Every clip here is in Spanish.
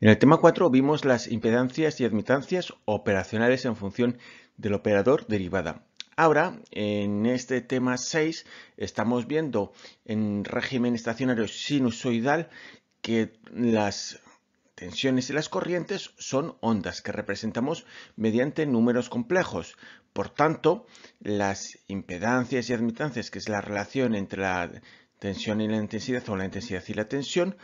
En el tema 4 vimos las impedancias y admitancias operacionales en función del operador derivada. Ahora, en este tema 6, estamos viendo en régimen estacionario sinusoidal que las tensiones y las corrientes son ondas que representamos mediante números complejos. Por tanto, las impedancias y admitancias, que es la relación entre la tensión y la intensidad o la intensidad y la tensión,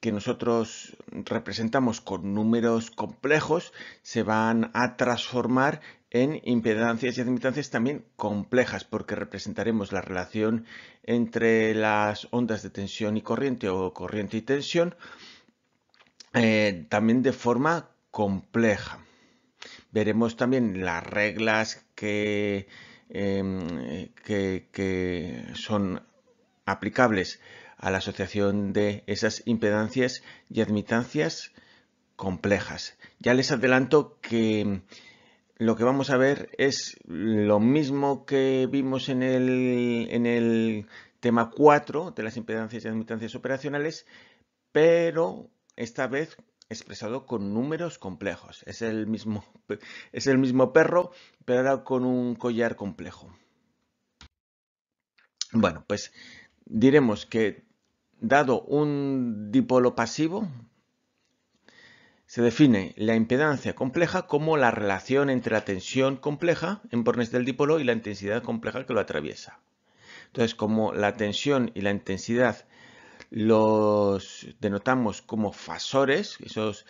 que nosotros representamos con números complejos se van a transformar en impedancias y admitancias también complejas porque representaremos la relación entre las ondas de tensión y corriente o corriente y tensión eh, también de forma compleja. Veremos también las reglas que, em, eh, que son aplicables a la asociación de esas impedancias y admitancias complejas. Ya les adelanto que lo que vamos a ver es lo mismo que vimos en el, en el tema 4 de las impedancias y admitancias operacionales, pero esta vez expresado con números complejos. Es el mismo, es el mismo perro, pero ahora con un collar complejo. Bueno, pues diremos que Dado un dipolo pasivo, se define la impedancia compleja como la relación entre la tensión compleja en bornes del dipolo y la intensidad compleja que lo atraviesa. Entonces, como la tensión y la intensidad los denotamos como fasores, esos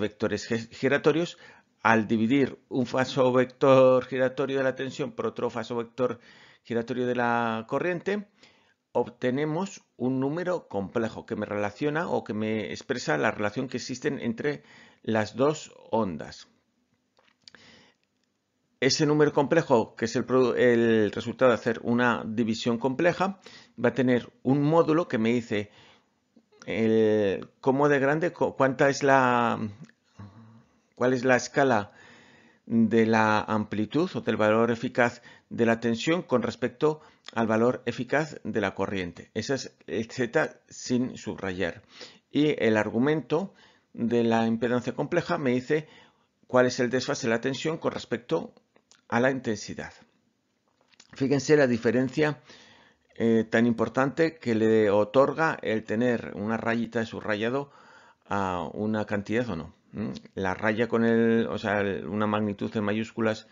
vectores giratorios, al dividir un fasovector giratorio de la tensión por otro fasovector giratorio de la corriente, obtenemos un número complejo que me relaciona o que me expresa la relación que existen entre las dos ondas. Ese número complejo, que es el, resultado de hacer una división compleja, va a tener un módulo que me dice cómo de grande, cuánta es la, cuál es la escala de la amplitud o del valor eficaz de la tensión con respecto a al valor eficaz de la corriente. Ese es el Z sin subrayar. Y el argumento de la impedancia compleja me dice cuál es el desfase de la tensión con respecto a la intensidad. Fíjense la diferencia eh, tan importante que le otorga el tener una rayita de subrayado a una cantidad o no. La raya con el, o sea, una magnitud en mayúsculas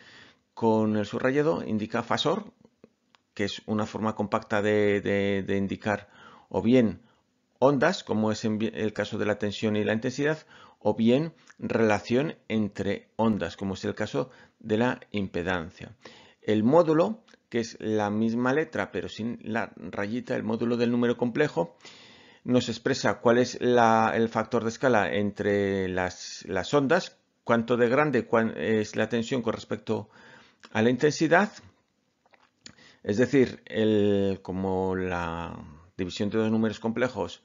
con el subrayado indica fasor que es una forma compacta de, indicar o bien ondas, como es en el caso de la tensión y la intensidad, o bien relación entre ondas, como es el caso de la impedancia. El módulo, que es la misma letra pero sin la rayita, el módulo del número complejo, nos expresa cuál es el factor de escala entre las, ondas, cuánto de grande es la tensión con respecto a la intensidad, es decir, como la división de dos números complejos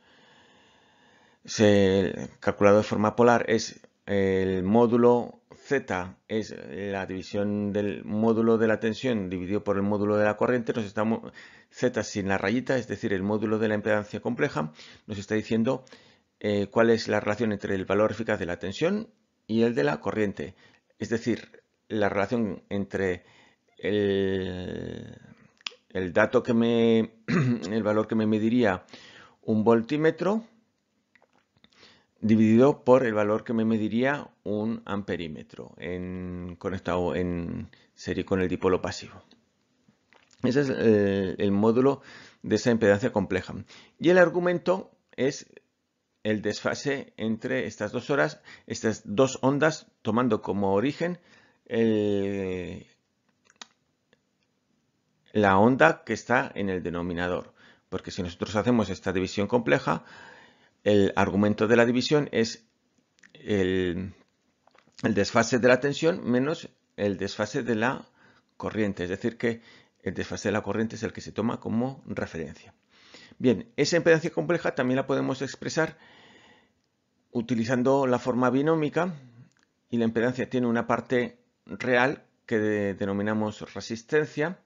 se calculado de forma polar es el módulo z es la división del módulo de la tensión dividido por el módulo de la corriente, nos estamos z sin la rayita, es decir, el módulo de la impedancia compleja, nos está diciendo eh, cuál es la relación entre el valor eficaz de la tensión y el de la corriente, es decir, la relación entre el el dato que me, el valor que me mediría un voltímetro dividido por el valor que me mediría un amperímetro en, conectado en serie con el dipolo pasivo. Ese es el, eh, el módulo de esa impedancia compleja. Y el argumento es el desfase entre estas dos horas, estas dos ondas, tomando como origen el, la onda que está en el denominador. Porque si nosotros hacemos esta división compleja, el argumento de la división es el, desfase de la tensión menos el desfase de la corriente. Es decir, que el desfase de la corriente es el que se toma como referencia. Bien, esa impedancia compleja también la podemos expresar utilizando la forma binómica y la impedancia tiene una parte real que denominamos resistencia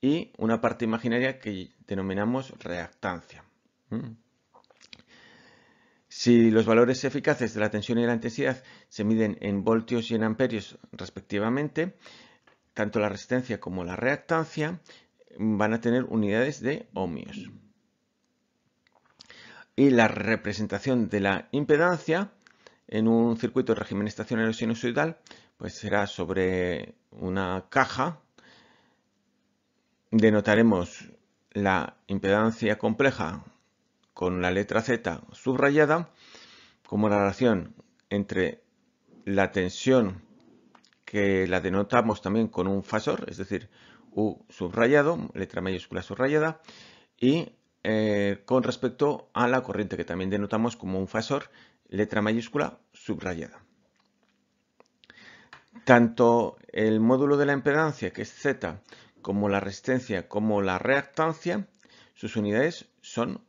y una parte imaginaria que denominamos reactancia. Mm. Si los valores eficaces de la tensión y la intensidad se miden en voltios y en amperios respectivamente, tanto la resistencia como la reactancia mm, van a tener unidades de ohmios. Y la representación de la impedancia en un circuito de régimen estacionario sinusoidal pues será sobre una caja denotaremos la impedancia compleja con la letra Z subrayada como la relación entre la tensión que la denotamos también con un fasor, es decir, U subrayado, letra mayúscula subrayada, y eh, con respecto a la corriente que también denotamos como un fasor, letra mayúscula subrayada. Tanto el módulo de la impedancia, que es Z, como la resistencia como la reactancia, sus unidades son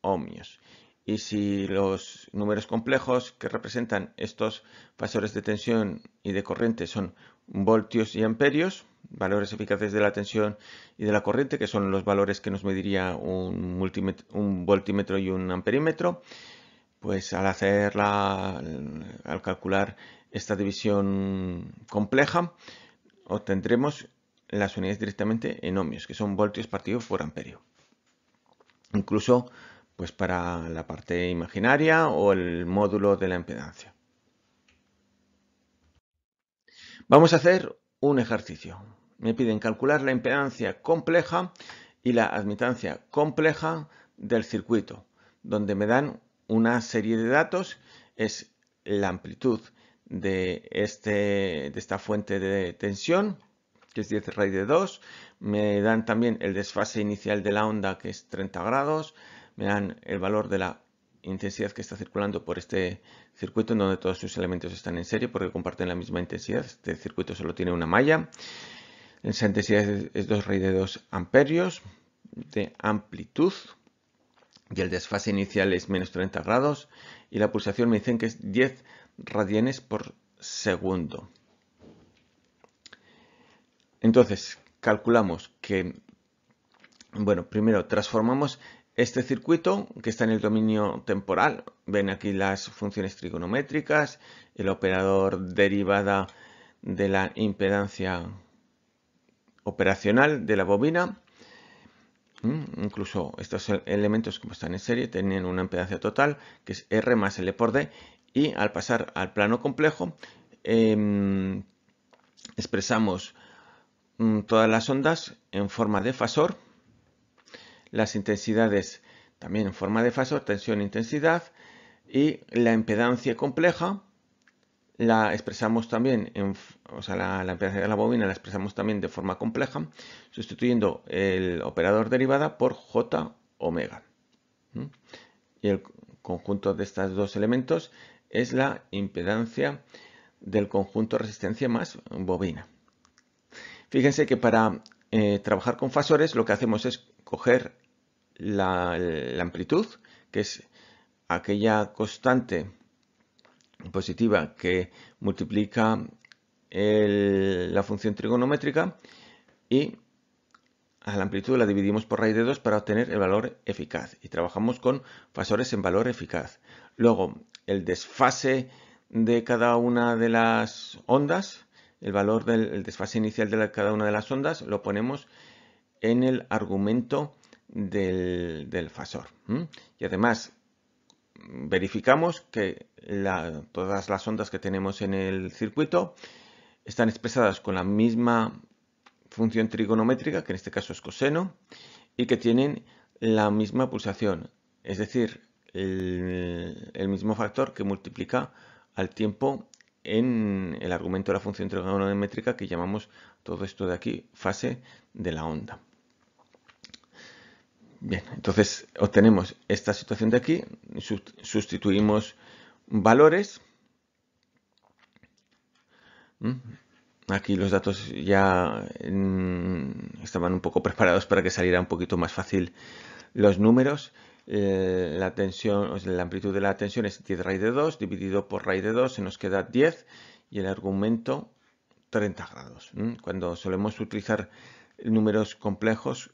ohmios. Y si los números complejos que representan estos factores de tensión y de corriente son voltios y amperios, valores eficaces de la tensión y de la corriente, que son los valores que nos mediría un, un voltímetro y un amperímetro, pues al hacerla, al calcular esta división compleja, obtendremos las unidades directamente en ohmios, que son voltios partidos por amperio. Incluso pues para la parte imaginaria o el módulo de la impedancia. Vamos a hacer un ejercicio. Me piden calcular la impedancia compleja y la admitancia compleja del circuito, donde me dan una serie de datos, es la amplitud de, este, de esta fuente de tensión, que es 10 raíz de 2. Me dan también el desfase inicial de la onda, que es 30 grados. Me dan el valor de la intensidad que está circulando por este circuito en donde todos sus elementos están en serie porque comparten la misma intensidad. Este circuito solo tiene una malla. Esa intensidad es 2 raíz de 2 amperios de amplitud y el desfase inicial es menos 30 grados y la pulsación me dicen que es 10 radianes por segundo. Entonces, calculamos que, bueno, primero transformamos este circuito que está en el dominio temporal. Ven aquí las funciones trigonométricas, el operador derivada de la impedancia operacional de la bobina. Mm, incluso estos elementos como están en serie tienen una impedancia total que es R más L por D y al pasar al plano complejo em, expresamos Mm, todas las ondas en forma de fasor, las intensidades también en forma de fasor, tensión e intensidad, y la impedancia compleja la expresamos también, en, o sea, la, impedancia de la bobina la expresamos también de forma compleja, sustituyendo el operador derivada por j omega. Y el conjunto de estos dos elementos es la impedancia del conjunto resistencia más bobina. Fíjense que para eh, trabajar con fasores lo que hacemos es coger la, amplitud, que es aquella constante positiva que multiplica la función trigonométrica y a la amplitud la dividimos por raíz de 2 para obtener el valor eficaz y trabajamos con fasores en valor eficaz. Luego, el desfase de cada una de las ondas el valor del desfase inicial de cada una de las ondas lo ponemos en el argumento del, del fasor. Y además verificamos que todas las ondas que tenemos en el circuito están expresadas con la misma función trigonométrica, que en este caso es coseno, y que tienen la misma pulsación, es decir, el, el mismo factor que multiplica al tiempo en el argumento de la función trigonométrica que llamamos todo esto de aquí fase de la onda. Bien, entonces obtenemos esta situación de aquí, sustituimos valores. ¿Mm? Aquí los datos ya estaban un poco preparados para que saliera un poquito más fácil los números. Eh, la tensión, la amplitud de la tensión es 10 raíz de 2 dividido por raíz de 2 se nos queda 10 y el argumento 30 grados. Cuando solemos utilizar números complejos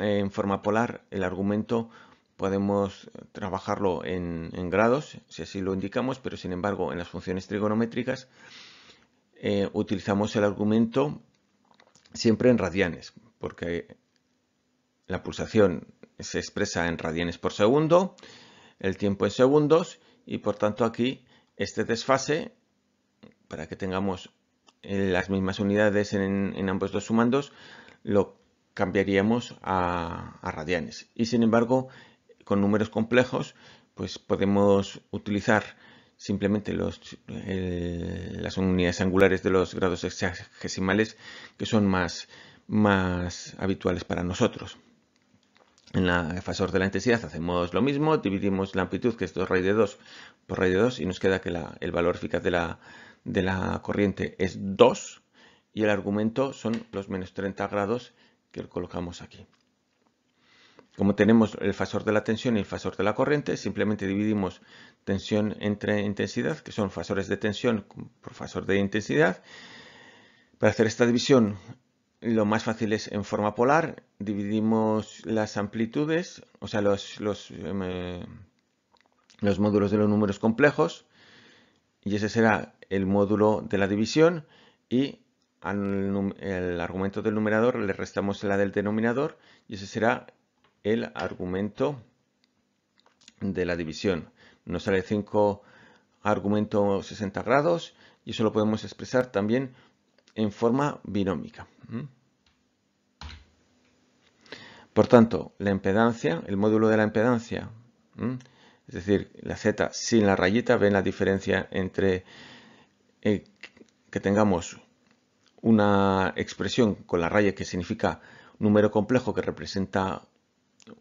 eh, en forma polar, el argumento podemos trabajarlo en, grados, si así lo indicamos, pero sin embargo en las funciones trigonométricas eh, utilizamos el argumento siempre en radianes, porque la pulsación se expresa en radianes por segundo, el tiempo en segundos y por tanto aquí este desfase, para que tengamos eh, las mismas unidades en, ambos dos sumandos, lo cambiaríamos a, radianes. Y sin embargo, con números complejos, pues podemos utilizar simplemente las unidades angulares de los grados exagesimales, que son más, más habituales para nosotros. En la fasor de la intensidad hacemos lo mismo, dividimos la amplitud, que es 2 raíz de 2, por raíz de 2 y nos queda que el valor eficaz de la, de la corriente es 2 y el argumento son los menos 30 grados que colocamos aquí. Como tenemos el fasor de la tensión y el fasor de la corriente, simplemente dividimos tensión entre intensidad, que son fasores de tensión por fasor de intensidad. Para hacer esta división lo más fácil es en forma polar. Dividimos las amplitudes, o sea, los, em, eh, los, módulos de los números complejos. Y ese será el módulo de la división. Y al el argumento del numerador le restamos la del denominador. Y ese será el argumento de la división. Nos sale 5 argumentos 60 grados. Y eso lo podemos expresar también en forma binómica. Por tanto, la impedancia, el módulo de la impedancia, es decir, la Z sin la rayita, ven la diferencia entre eh, que tengamos una expresión con la raya que significa número complejo que representa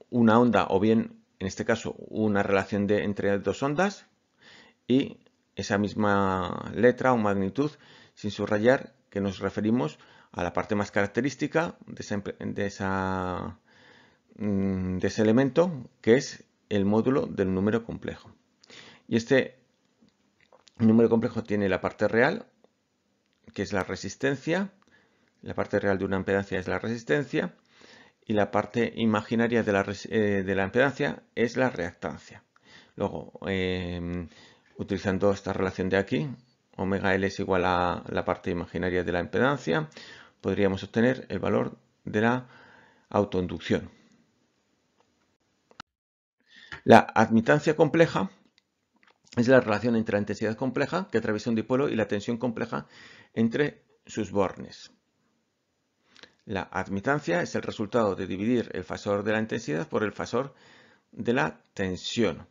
una onda o bien, en este caso, una relación de, entre dos ondas y esa misma letra o magnitud sin subrayar que nos referimos a la parte más característica de, mm, de, ese elemento, que es el módulo del número complejo. Y este número complejo tiene la parte real, que es la resistencia, la parte real de una impedancia es la resistencia, y la parte imaginaria de la, eh, impedancia es la reactancia. Luego, eh, utilizando esta relación de aquí, omega L es igual a la parte imaginaria de la impedancia, podríamos obtener el valor de la autoinducción. La admitancia compleja es la relación entre la intensidad compleja que atraviesa un dipolo y la tensión compleja entre sus bornes. La admitancia es el resultado de dividir el fasor de la intensidad por el fasor de la tensión.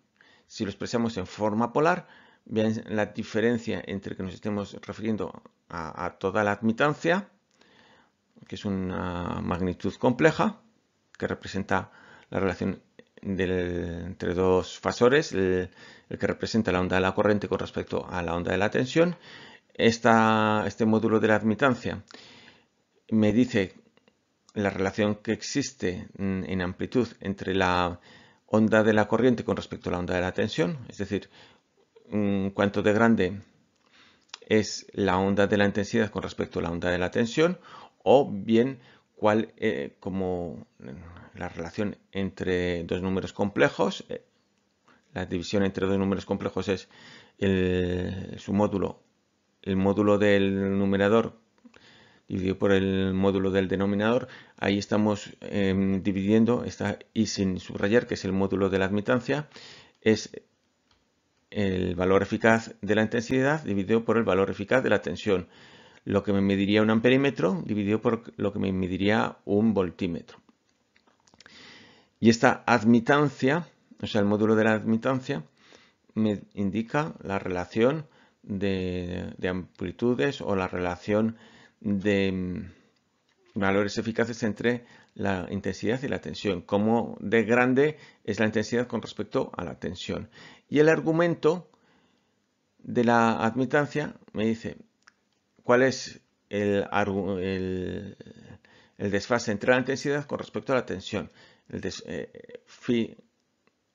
Si lo expresamos en forma polar, Vean la diferencia entre que nos estemos refiriendo a, toda la admitancia, que es una magnitud compleja, que representa la relación entre dos fasores, el, que representa la onda de la corriente con respecto a la onda de la tensión. Esta, este módulo de la admitancia me dice la relación que existe en amplitud entre la onda de la corriente con respecto a la onda de la tensión, es decir, cuánto de grande es la onda de la intensidad con respecto a la onda de la tensión o bien cuál eh, como eh, la relación entre dos números complejos eh, la división entre dos números complejos es el, su módulo el módulo del numerador dividido por el módulo del denominador ahí estamos em, dividiendo esta y sin subrayar que es el módulo de la admitancia es el valor eficaz de la intensidad dividido por el valor eficaz de la tensión, lo que me mediría un amperímetro dividido por lo que me mediría un voltímetro. Y esta admitancia, o sea, el módulo de la admitancia, me indica la relación de, de amplitudes o la relación de mm, valores eficaces entre la intensidad y la tensión, cómo de grande es la intensidad con respecto a la tensión. Y el argumento de la admitancia me dice cuál es el, el, el desfase entre la intensidad con respecto a la tensión. El eh,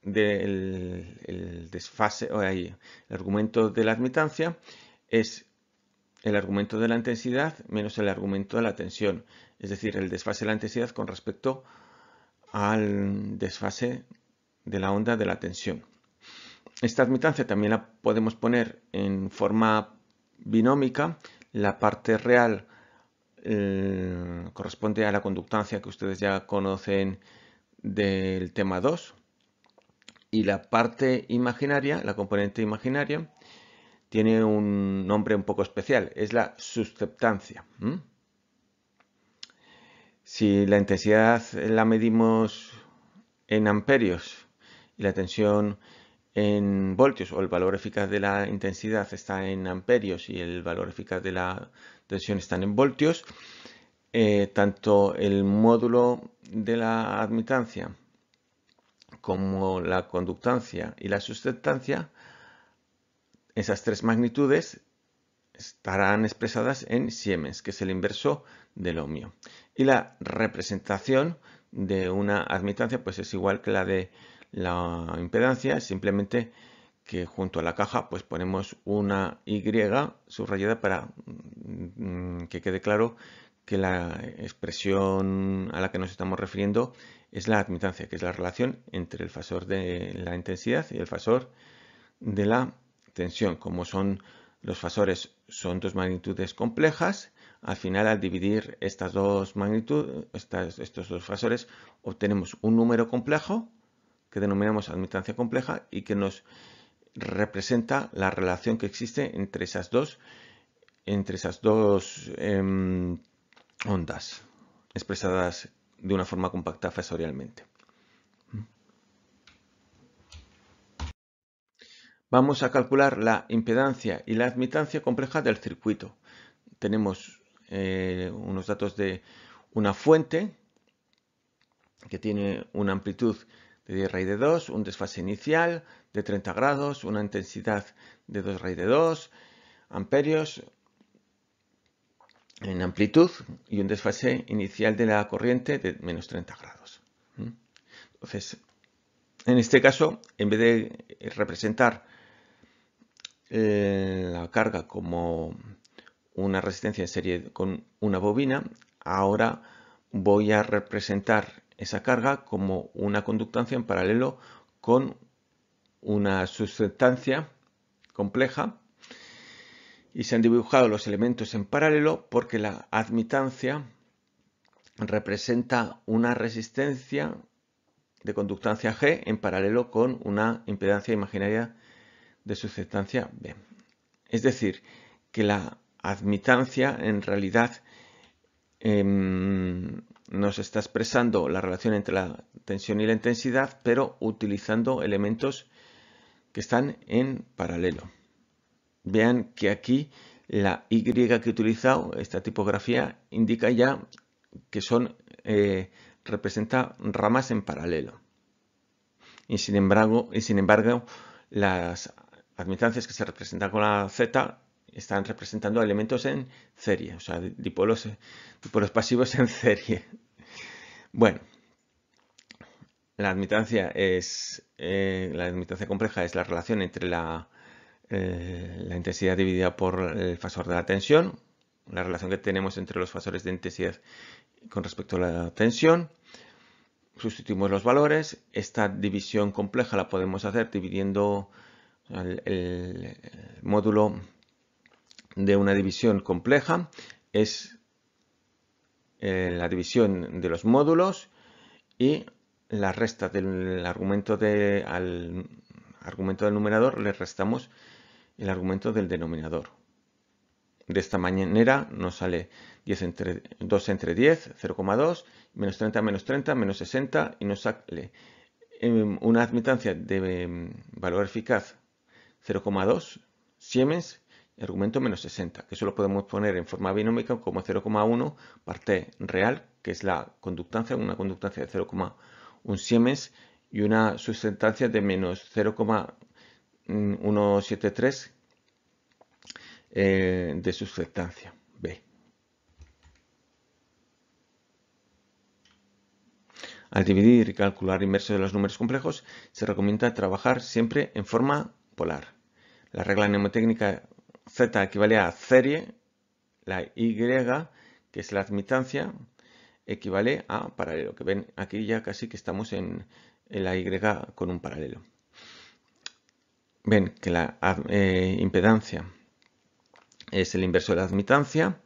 el desfase, o ahí, el argumento de la admitancia es el argumento de la intensidad menos el argumento de la tensión es decir, el desfase de la intensidad con respecto al desfase de la onda de la tensión. Esta admitancia también la podemos poner en forma binómica. La parte real eh, corresponde a la conductancia que ustedes ya conocen del tema 2. Y la parte imaginaria, la componente imaginaria, tiene un nombre un poco especial, es la susceptancia. Si la intensidad la medimos en amperios y la tensión en voltios o el valor eficaz de la intensidad está en amperios y el valor eficaz de la tensión está en voltios, eh, tanto el módulo de la admitancia como la conductancia y la sustentancia, esas tres magnitudes estarán expresadas en Siemens, que es el inverso del ohmio. Y la representación de una admitancia pues es igual que la de la impedancia, simplemente que junto a la caja pues ponemos una Y subrayada para mm, que quede claro que la expresión a la que nos estamos refiriendo es la admitancia, que es la relación entre el fasor de la intensidad y el fasor de la tensión, como son los fasores son dos magnitudes complejas. Al final, al dividir estas dos magnitudes, estos dos fasores, obtenemos un número complejo que denominamos admitancia compleja y que nos representa la relación que existe entre esas dos, entre esas dos em, ondas expresadas de una forma compacta fasorialmente. Vamos a calcular la impedancia y la admitancia compleja del circuito. Tenemos eh, unos datos de una fuente que tiene una amplitud de 10 raíz de 2, un desfase inicial de 30 grados, una intensidad de 2 raíz de 2, amperios en amplitud y un desfase inicial de la corriente de menos 30 grados. ¿Mm? Entonces, en este caso, en vez de representar eh, la carga como una resistencia en serie con una bobina, ahora voy a representar esa carga como una conductancia en paralelo con una sustancia compleja y se han dibujado los elementos en paralelo porque la admitancia representa una resistencia de conductancia G en paralelo con una impedancia imaginaria de sustancia B. Es decir, que la admitancia en realidad em, nos está expresando la relación entre la tensión y la intensidad, pero utilizando elementos que están en paralelo. Vean que aquí la Y que he utilizado, esta tipografía, indica ya que son, eh, representa ramas en paralelo. Y sin embargo, y sin embargo las admitancias que se representan con la Z están representando elementos en serie, o sea, dipolos, eh, pasivos en serie. Bueno, la admitancia es eh, la admitancia compleja es la relación entre la, eh, la intensidad dividida por el fasor de la tensión, la relación que tenemos entre los fasores de intensidad con respecto a la tensión. Sustituimos los valores. Esta división compleja la podemos hacer dividiendo el, módulo de una división compleja es eh, la división de los módulos y la resta del argumento de, al argumento del numerador le restamos el argumento del denominador. De esta manera nos sale 10 entre, 2 entre 10, 0,2, menos 30, menos 30, menos 60 y nos sale em, una admitancia de em, valor eficaz 0,2 Siemens argumento menos 60, que eso lo podemos poner en forma binómica como 0,1 parte real, que es la conductancia, una conductancia de 0,1 Siemens y una sustancia de menos 0,173 eh, de sustancia B. Al dividir y calcular inverso de los números complejos, se recomienda trabajar siempre en forma polar. La regla mnemotécnica Z equivale a serie, la Y, que es la admitancia, equivale a paralelo, que ven aquí ya casi que estamos en, la Y con un paralelo. Ven que la eh, impedancia es el inverso de la admitancia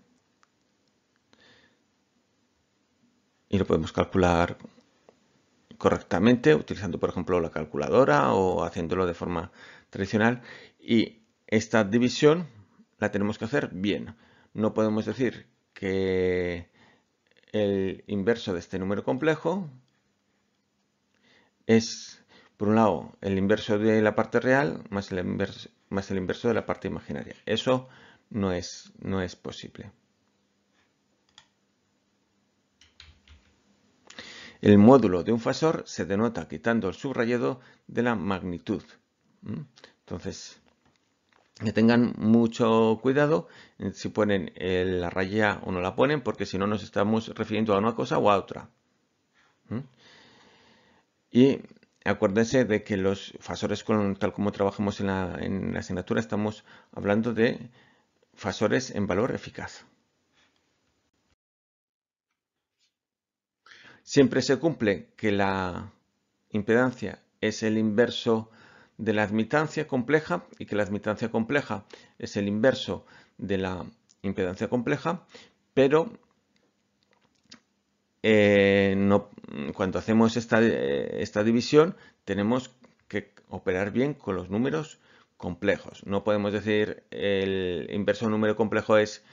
y lo podemos calcular correctamente utilizando por ejemplo la calculadora o haciéndolo de forma tradicional y esta división la tenemos que hacer bien. No podemos decir que el inverso de este número complejo es, por un lado, el inverso de la parte real más el inverso, de la parte imaginaria. Eso no es, no es posible. El módulo de un fasor se denota quitando el subrayado de la magnitud. Entonces, que tengan mucho cuidado eh, si ponen la raya o no la ponen, porque si no nos estamos refiriendo a una cosa o a otra. ¿Mm? Y acuérdense de que los fasores, con, tal como trabajamos en la, en la asignatura, estamos hablando de fasores en valor eficaz. Siempre se cumple que la impedancia es el inverso de la admitancia compleja y que la admitancia compleja es el inverso de la impedancia compleja, pero eh, no, cuando hacemos esta, división tenemos que operar bien con los números complejos. No podemos decir el inverso de un número complejo es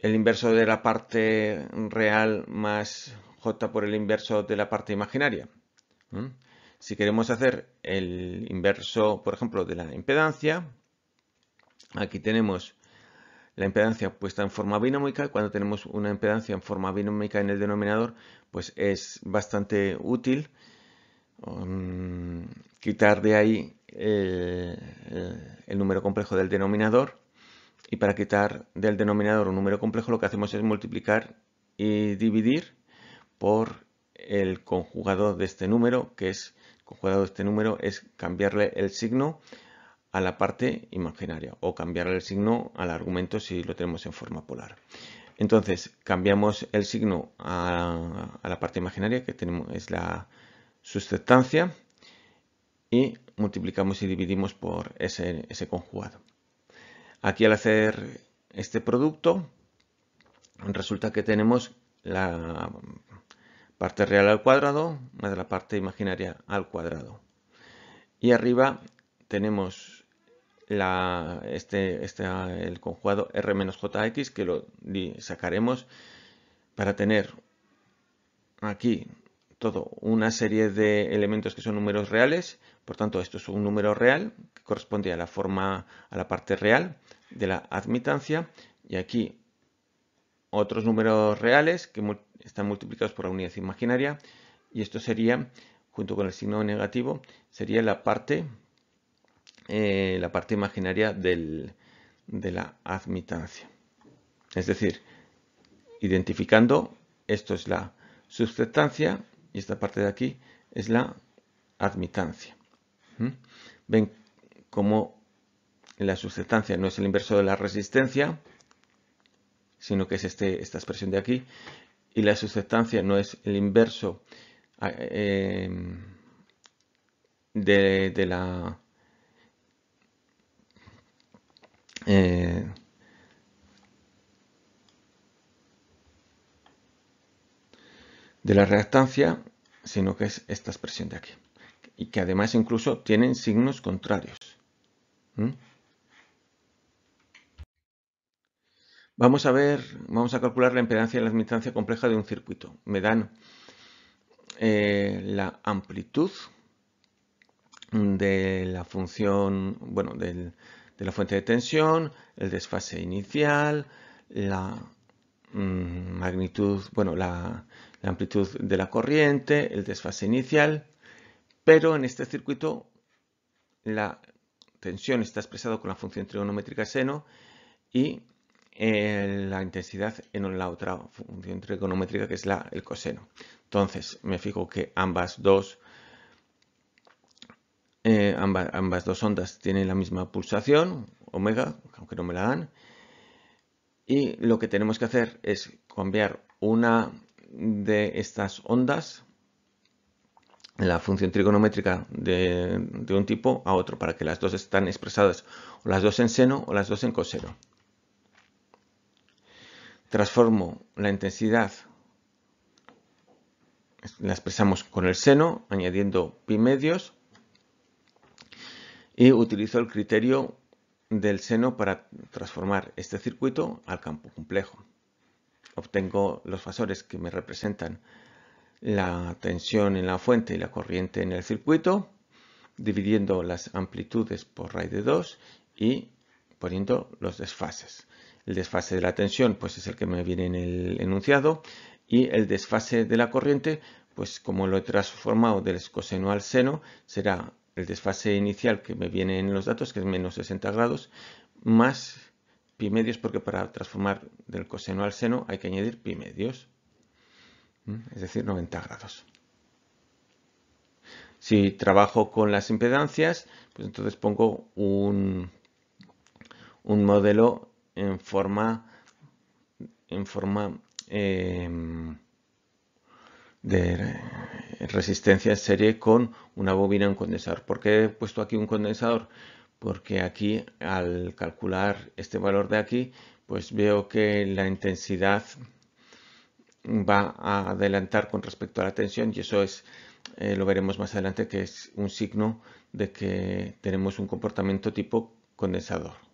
el inverso de la parte real más j por el inverso de la parte imaginaria. Si queremos hacer el inverso, por ejemplo, de la impedancia, aquí tenemos la impedancia puesta en forma binómica. Cuando tenemos una impedancia en forma binómica en el denominador, pues es bastante útil um, quitar de ahí el, eh, el número complejo del denominador. Y para quitar del denominador un número complejo, lo que hacemos es multiplicar y dividir por el conjugado de este número, que es conjugado este número es cambiarle el signo a la parte imaginaria o cambiarle el signo al argumento si lo tenemos en forma polar. Entonces, cambiamos el signo a, la parte imaginaria que tenemos, es la sustentancia y multiplicamos y dividimos por ese conjugado. Aquí al hacer este producto resulta que tenemos la parte real al cuadrado más la parte imaginaria al cuadrado. Y arriba tenemos la, este, este el conjugado r jx que lo sacaremos para tener aquí todo una serie de elementos que son números reales, por tanto esto es un número real que corresponde a la forma, a la parte real de la admitancia y aquí otros números reales que están multiplicados por la unidad imaginaria y esto sería, junto con el signo negativo, sería la parte, eh, la parte imaginaria de la admitancia. Es decir, identificando, esto es la sustentancia y esta parte de aquí es la admitancia. ¿Mm? Ven cómo la sustentancia no es el inverso de la resistencia, sino que es este, esta expresión de aquí, y la sustancia no es el inverso eh, de, la... Eh, de la reactancia, sino que es esta expresión de aquí. Y que además incluso tienen signos contrarios. Vamos a ver, vamos a calcular la impedancia y la admitancia compleja de un circuito. Me dan eh, la amplitud de la función, bueno, de la fuente de tensión, el desfase inicial, la mm, magnitud, bueno, la, la amplitud de la corriente, el desfase inicial, pero en este circuito la tensión está expresada con la función trigonométrica seno y eh, la intensidad en la otra función trigonométrica que es la, el coseno. Entonces me fijo que ambas dos, eh, ambas, dos ondas tienen la misma pulsación, omega, aunque no me la dan, y lo que tenemos que hacer es cambiar una de estas ondas la función trigonométrica de, de, un tipo a otro para que las dos están expresadas o las dos en seno o las dos en coseno transformo la intensidad, la expresamos con el seno, añadiendo pi medios, y utilizo el criterio del seno para transformar este circuito al campo complejo. Obtengo los fasores que me representan la tensión en la fuente y la corriente en el circuito, dividiendo las amplitudes por raíz de 2 y poniendo los desfases. El desfase de la tensión pues es el que me viene en el enunciado y el desfase de la corriente pues como lo he transformado del coseno al seno será el desfase inicial que me viene en los datos que es menos 60 grados más pi medios porque para transformar del coseno al seno hay que añadir pi medios es decir 90 grados. Si trabajo con las impedancias, pues entonces pongo un, un modelo en forma, en forma em, de resistencia en serie con una bobina en condensador. ¿Por qué he puesto aquí un condensador? Porque aquí al calcular este valor de aquí, pues veo que la intensidad va a adelantar con respecto a la tensión y eso es eh, lo veremos más adelante que es un signo de que tenemos un comportamiento tipo condensador.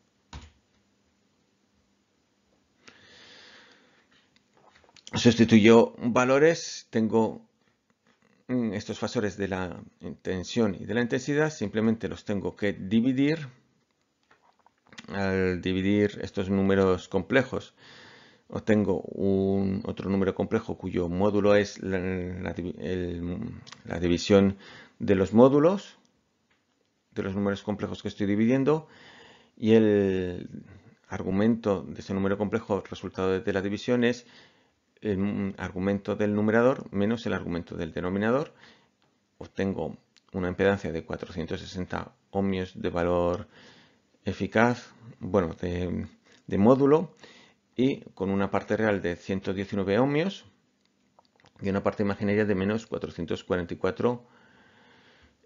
Sustituyo valores, tengo mm, estos factores de la tensión y de la intensidad, simplemente los tengo que dividir. Al dividir estos números complejos, obtengo un otro número complejo cuyo módulo es la, la división de los módulos, de los números complejos que estoy dividiendo, y el argumento de ese número complejo resultado de la división es el argumento del numerador menos el argumento del denominador. Obtengo una impedancia de 460 ohmios de valor eficaz, bueno, de, módulo, y con una parte real de 119 ohmios y una parte imaginaria de menos 444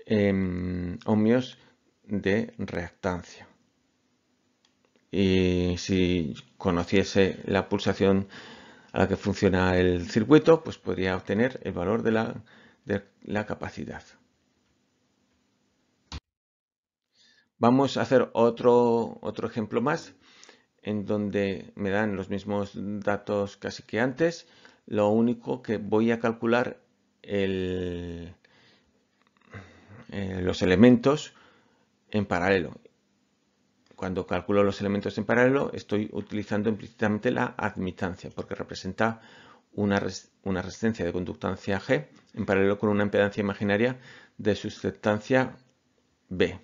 em, ohmios de reactancia. Y si conociese la pulsación a la que funciona el circuito, pues podría obtener el valor de la, de la capacidad. Vamos a hacer otro, otro ejemplo más, en donde me dan los mismos datos casi que antes, lo único que voy a calcular eh, los elementos en paralelo cuando calculo los elementos en paralelo estoy utilizando implícitamente la admitancia porque representa una, resistencia de conductancia G en paralelo con una impedancia imaginaria de susceptancia B.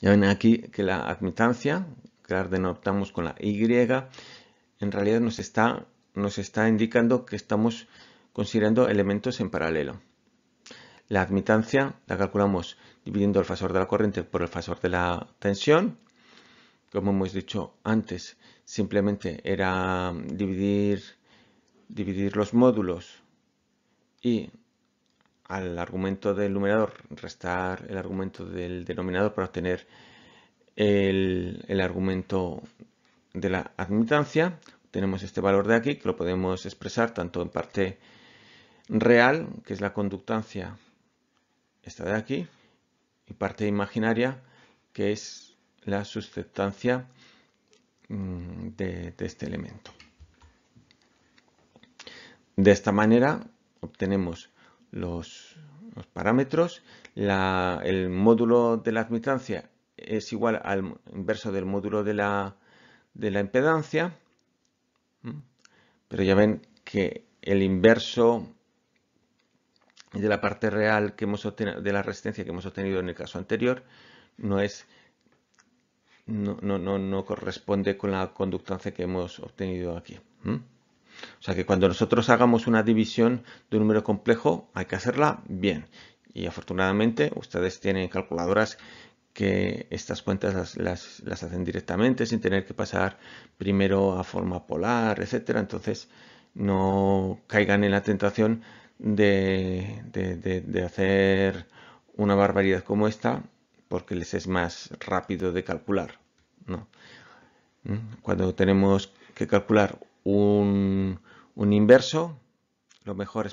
Ya ven aquí que la admitancia, que la denotamos con la Y, en realidad nos está indicando que estamos considerando elementos en paralelo. La admitancia la calculamos dividiendo el fasor de la corriente por el fasor de la tensión. Como hemos dicho antes, simplemente era dividir, dividir los módulos y al argumento del numerador restar el argumento del denominador para obtener el, el argumento de la admitancia. Tenemos este valor de aquí que lo podemos expresar tanto en parte real, que es la conductancia esta de aquí, y parte imaginaria, que es la sustancia mm, de, este elemento. De esta manera obtenemos los, parámetros, el módulo de la admitancia es igual al inverso del módulo de la, de la impedancia, pero ya ven que el inverso de la parte real que hemos obtenido, de la resistencia que hemos obtenido en el caso anterior no es no, no, no, corresponde con la conductancia que hemos obtenido aquí. O sea que cuando nosotros hagamos una división de un número complejo hay que hacerla bien. Y afortunadamente ustedes tienen calculadoras que estas cuentas las, las, las hacen directamente sin tener que pasar primero a forma polar, etcétera. Entonces no caigan en la tentación de, hacer una barbaridad como esta porque les es más rápido de calcular. ¿Mm? Cuando tenemos que calcular un, inverso, lo mejor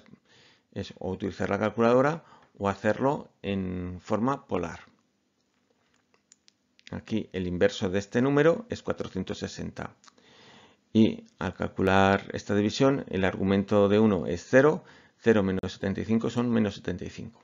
es, utilizar la calculadora o hacerlo en forma polar. Aquí el inverso de este número es 460. Y al calcular esta división, el argumento de 1 es 0, 0 menos 75 son menos 75.